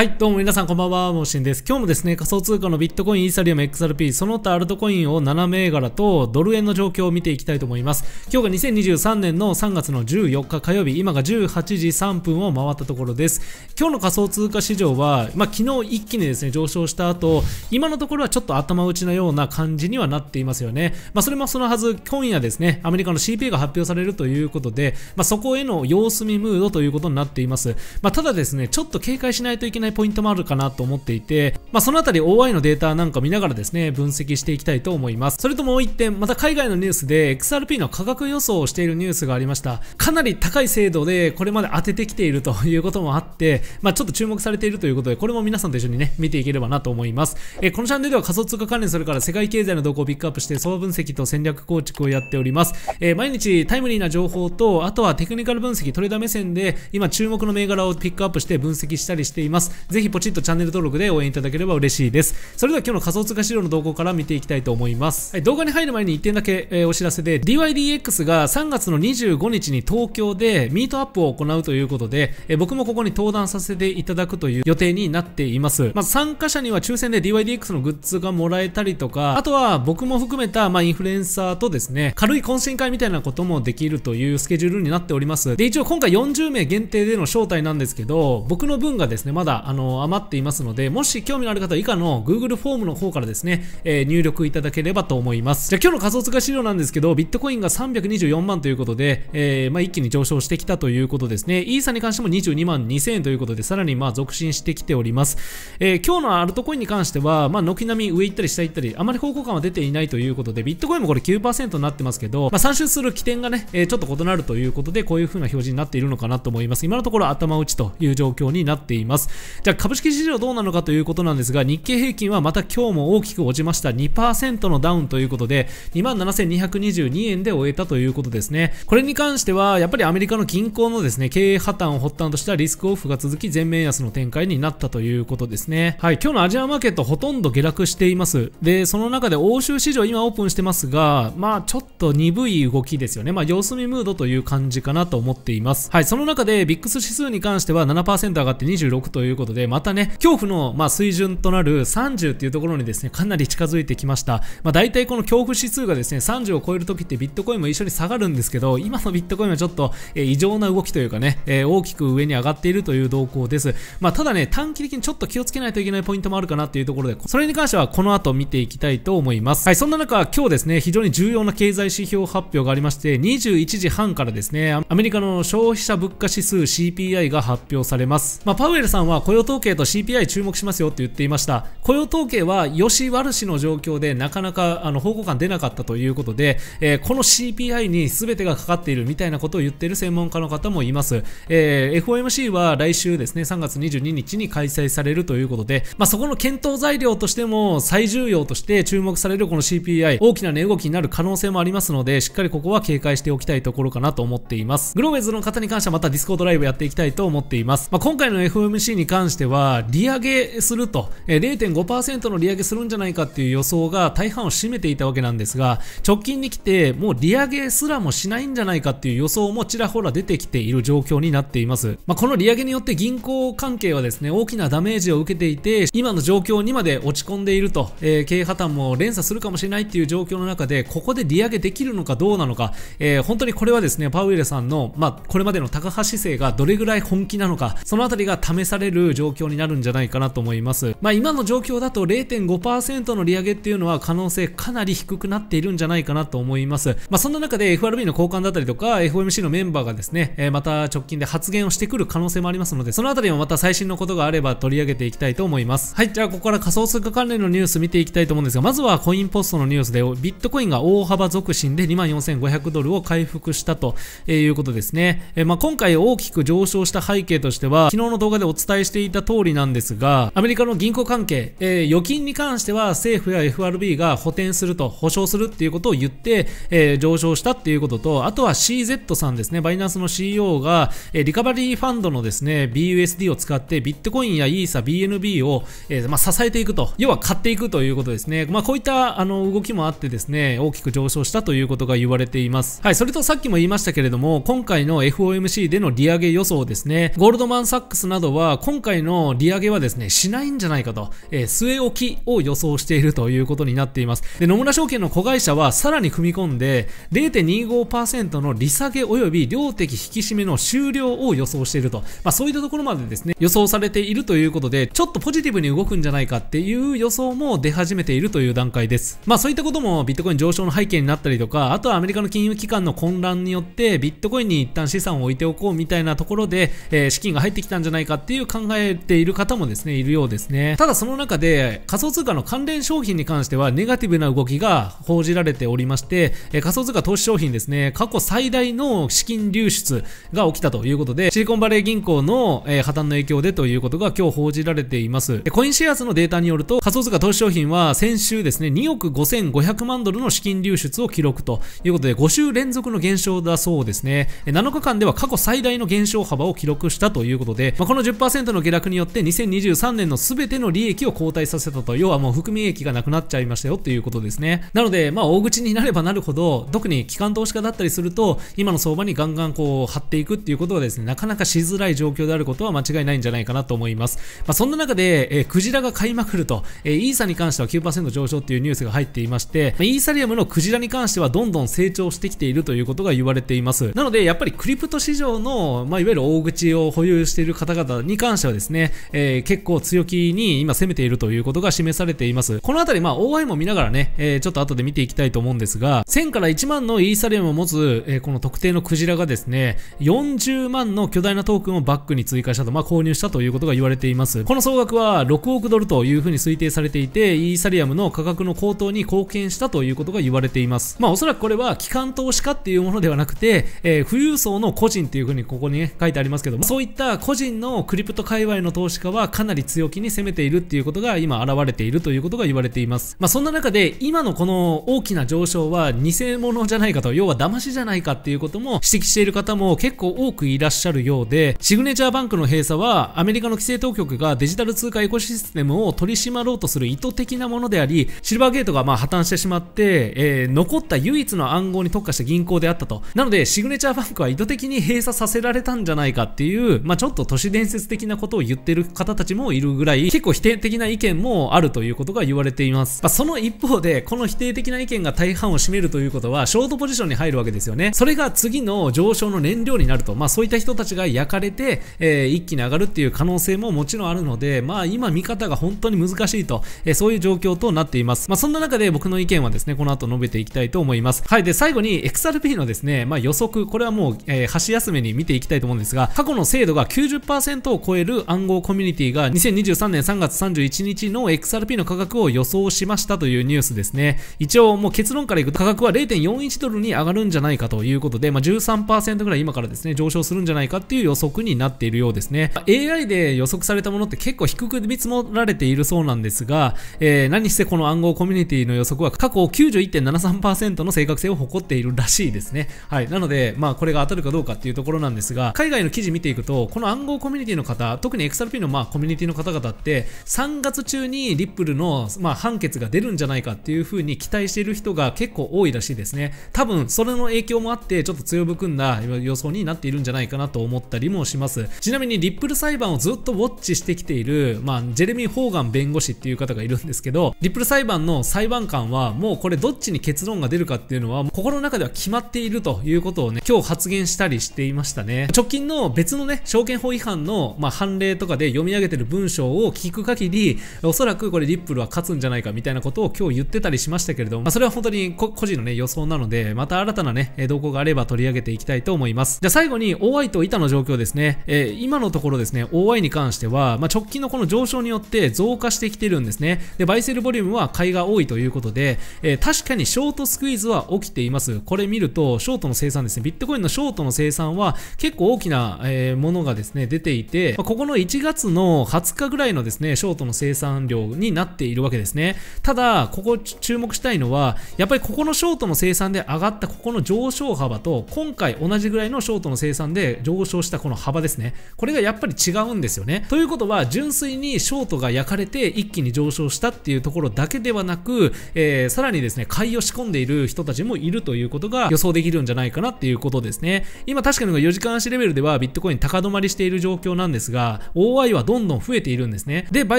はい、どうも皆さんこんばんは、もしんです。今日もですね、仮想通貨のビットコイン、イーサリアム、XRP、その他アルトコインを7銘柄とドル円の状況を見ていきたいと思います。今日が2023年の3月の14日火曜日、今が18時3分を回ったところです。今日の仮想通貨市場は、まあ、昨日一気にですね、上昇した後、今のところはちょっと頭打ちのような感じにはなっていますよね。まあ、それもそのはず、今夜ですね、アメリカの c p a が発表されるということで、まあ、そこへの様子見ムードということになっています。まあ、ただですね、ちょっと警戒しないといけないないポイントもあるかなと思っていて、まあ、そのあたり OI のデータなんか見ながらですね、分析していきたいと思います。それともう一点、また海外のニュースで XRP の価格予想をしているニュースがありました。かなり高い精度でこれまで当ててきているということもあって、まあ、ちょっと注目されているということで、これも皆さんと一緒にね、見ていければなと思います。えー、このチャンネルでは仮想通貨関連それから世界経済の動向をピックアップして相場分析と戦略構築をやっております。えー、毎日タイムリーな情報と、あとはテクニカル分析、トレーダー目線で今注目の銘柄をピックアップして分析したりしています。ぜひポチッとチャンネル登録で応援いただければ嬉しいです。それでは今日の仮想通貨資料の動向から見ていきたいと思います。はい、動画に入る前に1点だけ、えー、お知らせで、DYDX が3月の25日に東京でミートアップを行うということで、えー、僕もここに登壇させていただくという予定になっています。まず参加者には抽選で DYDX のグッズがもらえたりとか、あとは僕も含めた、まあ、インフルエンサーとですね、軽い懇親会みたいなこともできるというスケジュールになっております。で、一応今回40名限定での招待なんですけど、僕の分がですね、まだあの余っていますので、もし興味のある方は以下の Google フォームの方からですね、えー、入力いただければと思います。じゃあ今日の仮想通貨資料なんですけど、ビットコインが324万ということで、えー、まあ、一気に上昇してきたということですね。イーサに関しても22万2000円ということで、さらにまあ続伸してきております。えー、今日のアルトコインに関しては、まあ、軒並み上行ったり下行ったり、あまり方向感は出ていないということで、ビットコインもこれ9%になってますけど、まあ、参集する起点がね、えちょっと異なるということで、こういう風な表示になっているのかなと思います。今のところ頭打ちという状況になっています。じゃあ株式市場どうなのかということなんですが日経平均はまた今日も大きく落ちました2%のダウンということで27,222円で終えたということですねこれに関してはやっぱりアメリカの銀行のですね経営破綻を発端としたリスクオフが続き全面安の展開になったということですねはい今日のアジアマーケットほとんど下落していますでその中で欧州市場今オープンしてますがまあちょっと鈍い動きですよねまあ様子見ムードという感じかなと思っていますはいその中でビックス指数に関しては7%上がって26というということで、またね、恐怖の、まあ、水準となる30っていうところにですね、かなり近づいてきました。まあ、大体この恐怖指数がですね、30を超えるときってビットコインも一緒に下がるんですけど、今のビットコインはちょっと、えー、異常な動きというかね、えー、大きく上に上がっているという動向です。まあ、ただね、短期的にちょっと気をつけないといけないポイントもあるかなっていうところで、それに関してはこの後見ていきたいと思います。はい、そんな中、今日ですね、非常に重要な経済指標発表がありまして、21時半からですね、アメリカの消費者物価指数 CPI が発表されます。まあ、パウエルさんは雇用統計と CPI 注目しますよって言っていました雇用統計は良し悪しの状況でなかなかあの方向感出なかったということで、えー、この CPI に全てがかかっているみたいなことを言っている専門家の方もいます、えー、FOMC は来週ですね3月22日に開催されるということで、まあ、そこの検討材料としても最重要として注目されるこの CPI 大きな値動きになる可能性もありますのでしっかりここは警戒しておきたいところかなと思っていますグローベズの方に関してはまたディスコードライブやっていきたいと思っています、まあ、今回の FOMC に関関しては利上げすると、え0.5%の利上げするんじゃないかっていう予想が大半を占めていたわけなんですが直近に来てもう利上げすらもしないんじゃないかっていう予想もちらほら出てきている状況になっています、まあ、この利上げによって銀行関係はですね大きなダメージを受けていて今の状況にまで落ち込んでいると、えー、経営破綻も連鎖するかもしれないっていう状況の中でここで利上げできるのかどうなのか、えー、本当にこれはですねパウエルさんの、まあ、これまでの高橋姿勢がどれぐらい本気なのかそのあたりが試されるいう状況になるんじゃないかなと思います。まあ今の状況だと0.5%の利上げっていうのは可能性かなり低くなっているんじゃないかなと思います。まあそんな中で FRB の交換だったりとか FOMC のメンバーがですね、えー、また直近で発言をしてくる可能性もありますので、そのあたりもまた最新のことがあれば取り上げていきたいと思います。はい、じゃあここから仮想通貨関連のニュース見ていきたいと思うんですが、まずはコインポストのニュースでビットコインが大幅続伸で24,500ドルを回復したということですね。えー、まあ今回大きく上昇した背景としては、昨日の動画でお伝えしてしていた通りなんですが、アメリカの銀行関係、えー、預金に関しては政府や FRB が補填すると、保証するっていうことを言って、えー、上昇したっていうことと、あとは CZ さんですね、バイナンスの CEO が、えー、リカバリーファンドのですね、BUSD を使ってビットコインやイーサ、BNB を、えー、まあ、支えていくと、要は買っていくということですね。まあ、こういったあの動きもあってですね、大きく上昇したということが言われています。はい、それとさっきも言いましたけれども、今回の FOMC での利上げ予想ですね、ゴールドマン・サックスなどは今回回の利上げはですね、しないんじゃないかと、えー、据え置きを予想しているということになっています。で、野村証券の子会社はさらに踏み込んで、0.25%の利下げ及び量的引き締めの終了を予想していると、まあそういったところまでですね、予想されているということで、ちょっとポジティブに動くんじゃないかっていう予想も出始めているという段階です。まあそういったこともビットコイン上昇の背景になったりとか、あとはアメリカの金融機関の混乱によってビットコインに一旦資産を置いておこうみたいなところで、えー、資金が入ってきたんじゃないかっていう考えている方もですね、いるようですね。ただその中で、仮想通貨の関連商品に関しては、ネガティブな動きが報じられておりまして、え仮想通貨投資商品ですね、過去最大の資金流出が起きたということで、シリコンバレー銀行の、え破綻の影響でということが今日報じられています。コインシェアーズのデータによると、仮想通貨投資商品は先週ですね、2億5500万ドルの資金流出を記録ということで、5週連続の減少だそうですね。7日間では過去最大の減少幅を記録したということで、まあ、この10%のの下落によって2023年の全ての利益を後退させたと、要はもう含み益がなくなっちゃいましたよっていうことですね。なので、まあ大口になればなるほど、特に機関投資家だったりすると、今の相場にガンガンこう張っていくっていうことはですね、なかなかしづらい状況であることは間違いないんじゃないかなと思います。まあそんな中で、えー、クジラが買いまくると、えー、イーサに関しては9%上昇っていうニュースが入っていまして、まあ、イーサリアムのクジラに関してはどんどん成長してきているということが言われています。なので、やっぱりクリプト市場の、まあいわゆる大口を保有している方々に関してははですね、えー、結構強気に今攻めているということが示されています。このあたり、まあ、OI も見ながらね、えー、ちょっと後で見ていきたいと思うんですが、1000から1万のイーサリアムを持つ、えー、この特定のクジラがですね、40万の巨大なトークンをバックに追加したと、まあ、購入したということが言われています。この総額は6億ドルというふうに推定されていて、イーサリアムの価格の高騰に貢献したということが言われています。まあ、おそらくこれは、機関投資家っていうものではなくて、え富裕層の個人っていうふうにここにね、書いてありますけども、そういった個人のクリプト開界隈の投資家はかなり強気に攻めているっていうことが今現れているということが言われています。まあ、そんな中で今のこの大きな上昇は偽物じゃないかと、要は騙しじゃないかっていうことも指摘している方も結構多くいらっしゃるようで、シグネチャーバンクの閉鎖はアメリカの規制当局がデジタル通貨エコシステムを取り締まろうとする意図的なものであり、シルバーゲートがまあ破綻してしまって、えー、残った唯一の暗号に特化した銀行であったと。なので、シグネチャーバンクは意図的に閉鎖させられたんじゃないかっていう、まあ、ちょっと都市伝説的なことことを言ってる方たちもいるぐらい、結構否定的な意見もあるということが言われています。まあ、その一方で、この否定的な意見が大半を占めるということは、ショートポジションに入るわけですよね。それが次の上昇の燃料になると、まあそういった人たちが焼かれて、えー、一気に上がるっていう可能性ももちろんあるので、まあ今見方が本当に難しいと、えー、そういう状況となっています。まあそんな中で僕の意見はですね、この後述べていきたいと思います。はい、で最後に XRP のですね、まあ予測、これはもう、えー、箸休めに見ていきたいと思うんですが、過去の精度が90%を超える暗号コミュニティが2023年3月31日の XRP の価格を予想しましたというニュースですね。一応もう結論からいくと価格は0.41ドルに上がるんじゃないかということで、まあ、13%ぐらい今からですね、上昇するんじゃないかっていう予測になっているようですね。AI で予測されたものって結構低く見積もられているそうなんですが、えー、何してこの暗号コミュニティの予測は過去91.73%の正確性を誇っているらしいですね。はい。なので、まあこれが当たるかどうかっていうところなんですが、海外の記事見ていくと、この暗号コミュニティの方、特に XRP のまあコミュニティの方々って3月中にリップルのまあ判決が出るんじゃないかっていう風に期待している人が結構多いらしいですね多分それの影響もあってちょっと強含んだ予想になっているんじゃないかなと思ったりもしますちなみにリップル裁判をずっとウォッチしてきている、まあ、ジェレミー・ホーガン弁護士っていう方がいるんですけどリップル裁判の裁判官はもうこれどっちに結論が出るかっていうのは心の中では決まっているということをね今日発言したりしていましたね直近の別のね証券法違反の、まあ、判例とかで読み上げてる文章を聞く限り、おそらくこれリップルは勝つんじゃないかみたいなことを今日言ってたりしましたけれども、まあ、それは本当に個人のね、予想なので、また新たなね、動向があれば取り上げていきたいと思います。じゃあ最後に、OI と板の状況ですね。えー、今のところですね、OI に関しては、まあ、直近のこの上昇によって増加してきてるんですね。で、バイセルボリュームは買いが多いということで、えー、確かにショートスクイーズは起きています。これ見ると、ショートの生産ですね、ビットコインのショートの生産は結構大きな、えー、ものがですね、出ていて、まあ、こここの1月の20日ぐらいのですね、ショートの生産量になっているわけですね。ただ、ここ注目したいのは、やっぱりここのショートの生産で上がったここの上昇幅と、今回同じぐらいのショートの生産で上昇したこの幅ですね。これがやっぱり違うんですよね。ということは、純粋にショートが焼かれて一気に上昇したっていうところだけではなく、えー、さらにですね、買いを仕込んでいる人たちもいるということが予想できるんじゃないかなっていうことですね。今確かに4時間足レベルではビットコイン高止まりしている状況なんですが、OI はどんどん増えているんですねでバ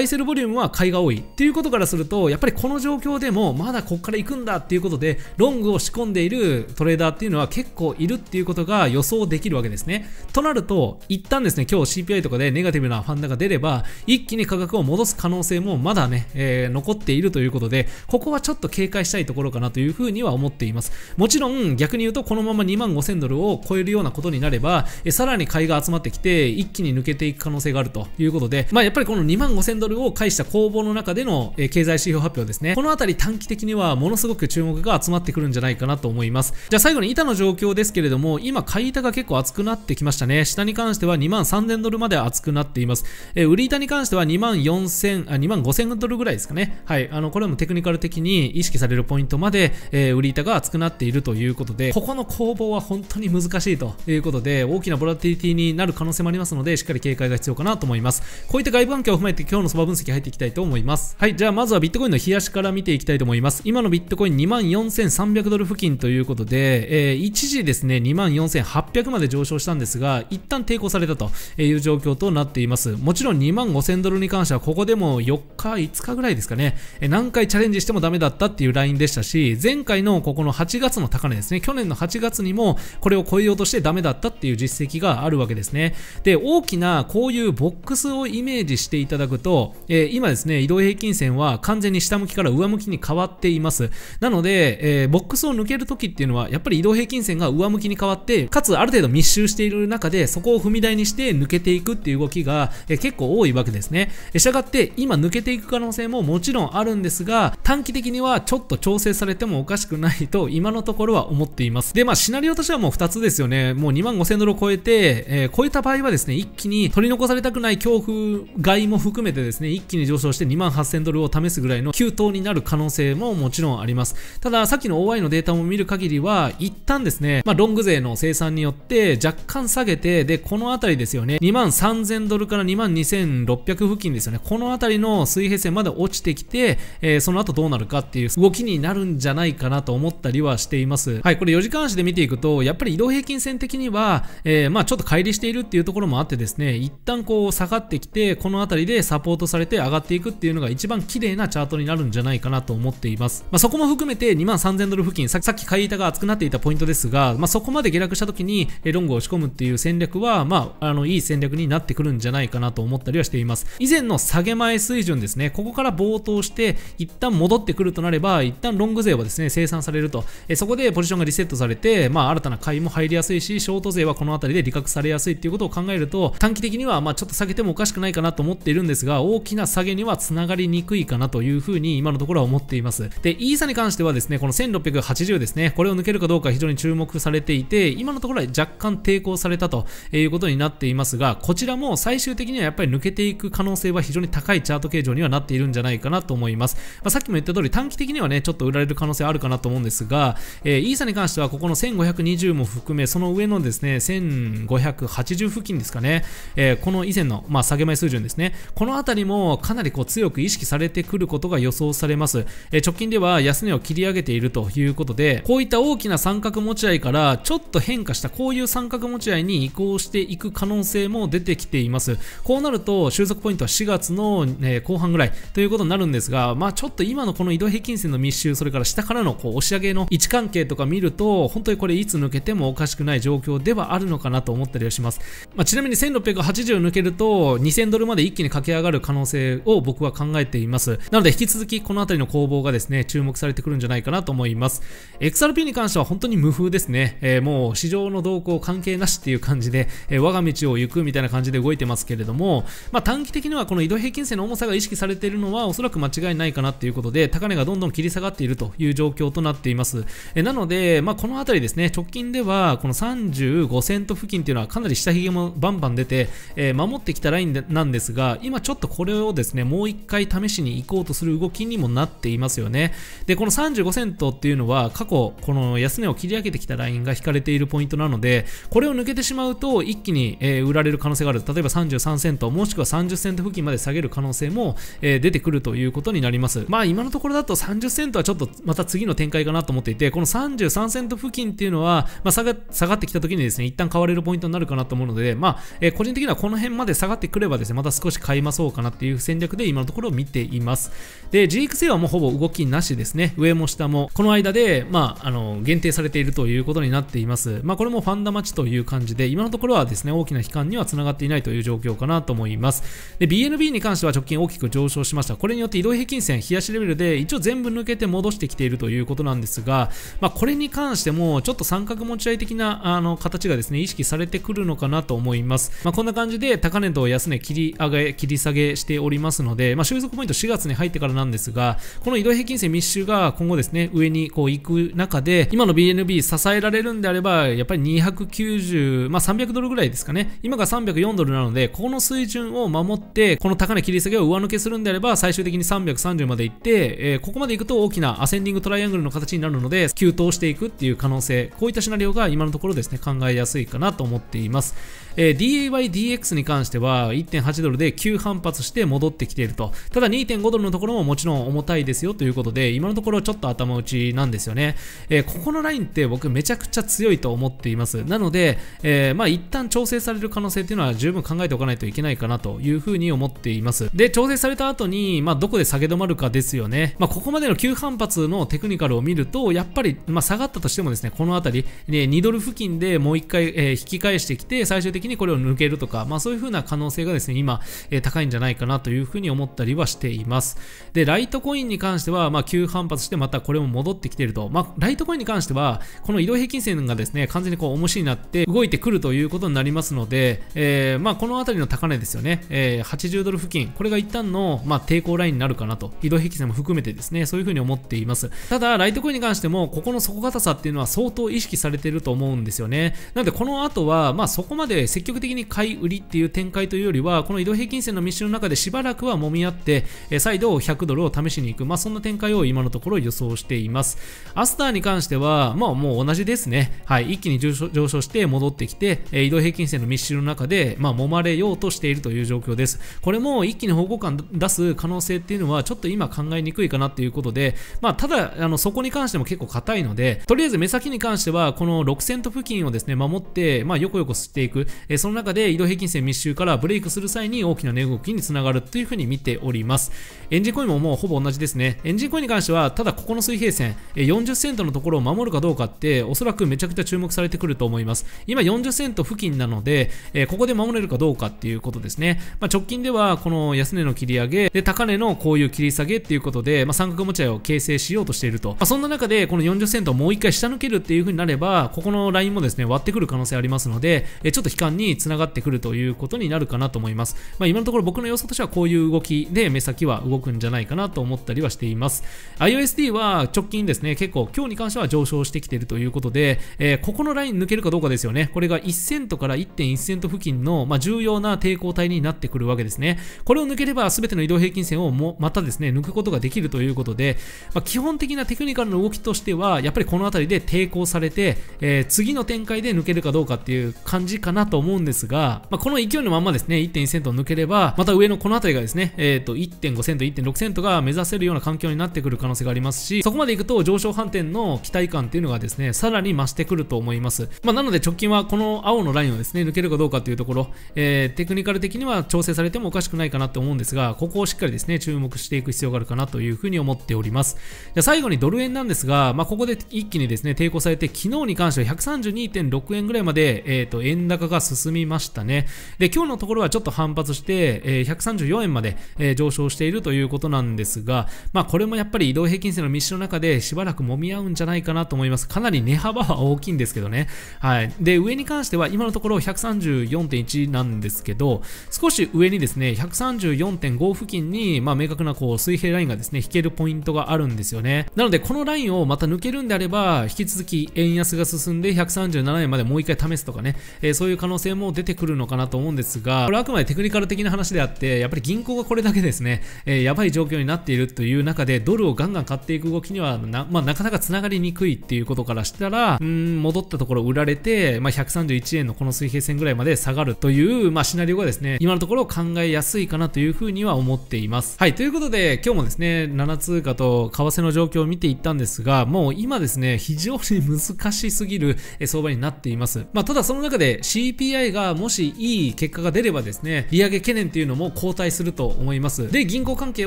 イセルボリュームは買いが多いっていうことからするとやっぱりこの状況でもまだこっから行くんだっていうことでロングを仕込んでいるトレーダーっていうのは結構いるっていうことが予想できるわけですねとなると一旦ですね今日 CPI とかでネガティブなファンダが出れば一気に価格を戻す可能性もまだね、えー、残っているということでここはちょっと警戒したいところかなというふうには思っていますもちろん逆に言うとこのまま2万5000ドルを超えるようなことになれば、えー、さらに買いが集まってきて一気に抜けていく可能性性があるということで、まあやっぱりこの2万5000ドルを介した攻防の中での、え経済指標発表ですね。このあたり短期的にはものすごく注目が集まってくるんじゃないかなと思います。じゃあ最後に板の状況ですけれども、今買い板が結構厚くなってきましたね。下に関しては2万3000ドルまで厚くなっています。え売り板に関しては2万4000、あ、2万5000ドルぐらいですかね。はい。あの、これもテクニカル的に意識されるポイントまで、え売り板が厚くなっているということで、ここの攻防は本当に難しいということで、大きなボラティリティになる可能性もありますので、しっかり警戒が必要要かなと思います。こういった外部環境を踏まえて今日の相場分析入っていきたいと思います。はい、じゃあまずはビットコインの冷やしから見ていきたいと思います。今のビットコイン24,300ドル付近ということで、えー、一時ですね、24,800まで上昇したんですが、一旦抵抗されたという状況となっています。もちろん25,000ドルに関してはここでも4日、5日ぐらいですかね、え何回チャレンジしてもダメだったっていうラインでしたし、前回のここの8月の高値ですね、去年の8月にもこれを超えようとしてダメだったっていう実績があるわけですね。で、大きなこういういうボックスをイメージしていただくと、えー、今ですね、移動平均線は完全に下向きから上向きに変わっています。なので、えー、ボックスを抜けるときっていうのは、やっぱり移動平均線が上向きに変わって、かつある程度密集している中で、そこを踏み台にして抜けていくっていう動きが、えー、結構多いわけですね。したがって、今抜けていく可能性ももちろんあるんですが、短期的にはちょっと調整されてもおかしくないと、今のところは思っています。で、まあ、シナリオとしてはもう2つですよね。もう2万5000ドルを超えて、え超えた場合はですね、一気に取り残さされたくない恐怖買いも含めてですね、一気に上昇して2万8000ドルを試すぐらいの急騰になる可能性ももちろんあります。ただ、さっきの OI のデータも見る限りは、一旦ですね、まあ、ロング税の生産によって若干下げて、で、このあたりですよね、2万3000ドルから2万2600付近ですよね、このあたりの水平線まで落ちてきて、えー、その後どうなるかっていう動きになるんじゃないかなと思ったりはしています。はい、これ4時間足で見ていくと、やっぱり移動平均線的には、えー、まあちょっと乖離しているっていうところもあってですね、一旦こう下がってきて、この辺りでサポートされて上がっていくっていうのが一番綺麗なチャートになるんじゃないかなと思っています。まあ、そこも含めて2万3000ドル付近、さっき買い板が厚くなっていたポイントですが、まあ、そこまで下落した時にロングを仕込むっていう戦略は、まあ、あの、いい戦略になってくるんじゃないかなと思ったりはしています。以前の下げ前水準ですね、ここから暴騰して、一旦戻ってくるとなれば、一旦ロング勢はですね、生産されると。えそこでポジションがリセットされて、まあ、新たな買いも入りやすいし、ショート勢はこの辺りで利確されやすいっていうことを考えると、短期的には、まあ、ちょっと下げてもおかしくないかなと思っているんですが、大きな下げにはながりにくいかなというふうに今のところは思っています。で、イーサに関してはですね、この1680ですね、これを抜けるかどうか非常に注目されていて、今のところは若干抵抗されたということになっていますが、こちらも最終的にはやっぱり抜けていく可能性は非常に高いチャート形状にはなっているんじゃないかなと思います。まあ、さっきも言った通り短期的にはね、ちょっと売られる可能性あるかなと思うんですが、えー、イーサに関してはここの1520も含め、その上のですね、1580付近ですかね、えー、このの以前の、まあ、下げ前水準ですね。このあたりもかなりこう強く意識されてくることが予想されます。え直近では安値を切り上げているということで、こういった大きな三角持ち合いからちょっと変化したこういう三角持ち合いに移行していく可能性も出てきています。こうなると収束ポイントは4月の、え後半ぐらいということになるんですが、まあ、ちょっと今のこの移動平均線の密集、それから下からのこう押し上げの位置関係とか見ると、本当にこれいつ抜けてもおかしくない状況ではあるのかなと思ったりはします。まあ、ちなみに1687抜けると2000ドルまで一気に駆け上がる可能性を僕は考えています。なので引き続きこの辺りの攻防がですね、注目されてくるんじゃないかなと思います。XRP に関しては本当に無風ですね。えー、もう市場の動向関係なしっていう感じで、えー、我が道を行くみたいな感じで動いてますけれども、まあ、短期的にはこの移動平均線の重さが意識されているのはおそらく間違いないかなっていうことで、高値がどんどん切り下がっているという状況となっています。えー、なので、まあ、この辺りですね、直近ではこの35セント付近っていうのはかなり下髭もバンバン出て、え守ってきたラインなんですが、今ちょっとこれをですね、もう一回試しに行こうとする動きにもなっていますよね。で、この35セントっていうのは過去、この安値を切り上げてきたラインが引かれているポイントなので、これを抜けてしまうと一気に、え売られる可能性がある。例えば33セント、もしくは30セント付近まで下げる可能性も、え出てくるということになります。まあ今のところだと30セントはちょっとまた次の展開かなと思っていて、この33セント付近っていうのは、まあ、下がってきた時にですね、一旦買われるポイントになるかなと思うので、まあ、え個人的にはこの辺まで下がってくればですね、また少し買いまそうかなっていう戦略で今のところ見ています。で、GXA はもうほぼ動きなしですね。上も下も、この間で、まあ、あの、限定されているということになっています。まあ、これもファンダ待ちという感じで、今のところはですね、大きな悲観には繋がっていないという状況かなと思います。で、BNB に関しては直近大きく上昇しました。これによって移動平均線、冷やしレベルで一応全部抜けて戻してきているということなんですが、まあ、これに関しても、ちょっと三角持ち合い的な、あの、形がですね、意識されてくるのかなと思います。まあ、こんな感じで、で高値と安値切り上げ、切り下げしておりますので、まあ、収束ポイント4月に入ってからなんですが、この移動平均線密集が今後ですね、上にこう行く中で、今の BNB 支えられるんであれば、やっぱり290、まあ、300ドルぐらいですかね。今が304ドルなので、この水準を守って、この高値切り下げを上抜けするんであれば、最終的に330まで行って、えー、ここまで行くと大きなアセンディングトライアングルの形になるので、急騰していくっていう可能性、こういったシナリオが今のところですね、考えやすいかなと思っています。えー、DAYDX に関しては1.8ドルで急反発して戻ってきていると。ただ2.5ドルのところももちろん重たいですよということで、今のところちょっと頭打ちなんですよね。えー、ここのラインって僕めちゃくちゃ強いと思っています。なので、えー、まあ一旦調整される可能性っていうのは十分考えておかないといけないかなというふうに思っています。で、調整された後に、まあどこで下げ止まるかですよね。まあここまでの急反発のテクニカルを見ると、やっぱり、まあ下がったとしてもですね、この辺り、ね、2ドル付近でもう一回、えー、引き返してきて、最終的的にこれを抜けるとか、まあそういう風な可能性がですね、今、えー、高いんじゃないかなという風に思ったりはしています。で、ライトコインに関しては、まあ急反発してまたこれも戻ってきてると。まあ、ライトコインに関しては、この移動平均線がですね、完全にこう重しになって動いてくるということになりますので、えー、まあこの辺りの高値ですよね、えー、80ドル付近、これが一旦の、まあ、抵抗ラインになるかなと、移動平均線も含めてですね、そういう風に思っています。ただ、ライトコインに関しても、ここの底堅さっていうのは相当意識されてると思うんですよね。なんで、この後は、まあそこまで積極的に買い売りっていう展開というよりは、この移動平均線の密集の中でしばらくは揉み合って、再度100ドルを試しに行く、まあ、そんな展開を今のところ予想しています。アスターに関しては、まあ、もう同じですね。はい、一気に上昇して戻ってきて、移動平均線の密集の中で、まあ、揉まれようとしているという状況です。これも一気に方向感出す可能性っていうのは、ちょっと今考えにくいかなっていうことで、まあ、ただ、あの、そこに関しても結構硬いので、とりあえず目先に関しては、この6000と付近をですね、守って、まあ、よこよこしていく。えその中で移動平均線密集からブレイクする際に大きな値動きにつながるというふうに見ております。エンジンコインももうほぼ同じですね。エンジンコインに関しては、ただここの水平線、40セントのところを守るかどうかって、おそらくめちゃくちゃ注目されてくると思います。今40セント付近なので、えここで守れるかどうかっていうことですね。まあ、直近では、この安値の切り上げ、で、高値のこういう切り下げっていうことで、まあ、三角持ち合いを形成しようとしていると。まあ、そんな中で、この40セントをもう一回下抜けるっていうふうになれば、ここのラインもですね、割ってくる可能性ありますので、えちょっと悲観につながってくるということになるかなと思います。まあ、今のところ僕の予想としてはこういう動きで目先は動くんじゃないかなと思ったりはしています。iOSD は直近ですね、結構今日に関しては上昇してきているということで、えー、ここのライン抜けるかどうかですよね。これが1セントから1.1セント付近の、まあ、重要な抵抗体になってくるわけですね。これを抜ければ全ての移動平均線をもまたですね、抜くことができるということで、まあ、基本的なテクニカルの動きとしては、やっぱりこの辺りで抵抗されて、えー、次の展開で抜けるかどうかっていう感じかなと思うんですが、まあ、この勢いのままですね、1.1セントを抜ければ、また上のこの辺りがですね、えっ、ー、と、1.5セント、1.6セントが目指せるような環境になってくる可能性がありますし、そこまで行くと上昇反転の期待感っていうのがですね、さらに増してくると思います。まあ、なので直近はこの青のラインをですね、抜けるかどうかというところ、えー、テクニカル的には調整されてもおかしくないかなと思うんですが、ここをしっかりですね、注目していく必要があるかなというふうに思っております。じゃ最後にドル円なんですが、まあ、ここで一気にですね、抵抗されて、昨日に関しては132.6円ぐらいまで、えっ、ー、と、円高が進進みましたね。で、今日のところはちょっと反発して、えー、134円まで、えー、上昇しているということなんですが、まあこれもやっぱり移動平均線の道の中でしばらく揉み合うんじゃないかなと思います。かなり値幅は大きいんですけどね。はい。で、上に関しては今のところ134.1なんですけど、少し上にですね、134.5付近に、まあ明確なこう水平ラインがですね、引けるポイントがあるんですよね。なので、このラインをまた抜けるんであれば、引き続き円安が進んで137円までもう一回試すとかね、えー、そういう可能性性も出てくるのかなと思うんですが、これはあくまでテクニカル的な話であって、やっぱり銀行がこれだけですね、えー、やばい状況になっているという中で、ドルをガンガン買っていく動きにはな、まあ、なかなか繋がりにくいっていうことからしたら、うん、戻ったところ売られて、まあ、131円のこの水平線ぐらいまで下がるという、まあ、シナリオがですね、今のところ考えやすいかなというふうには思っています。はい、ということで、今日もですね、7通貨と為替の状況を見ていったんですが、もう今ですね、非常に難しすぎる相場になっています。まあ、ただその中で CP CPI がもしいい結果が出ればですね、利上げ懸念っていうのも後退すると思います。で、銀行関係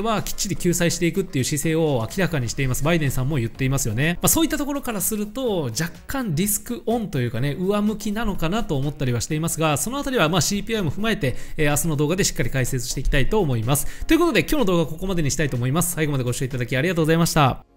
はきっちり救済していくっていう姿勢を明らかにしています。バイデンさんも言っていますよね。まあ、そういったところからすると、若干リスクオンというかね、上向きなのかなと思ったりはしていますが、そのあたりはま CPI も踏まえて、えー、明日の動画でしっかり解説していきたいと思います。ということで、今日の動画はここまでにしたいと思います。最後までご視聴いただきありがとうございました。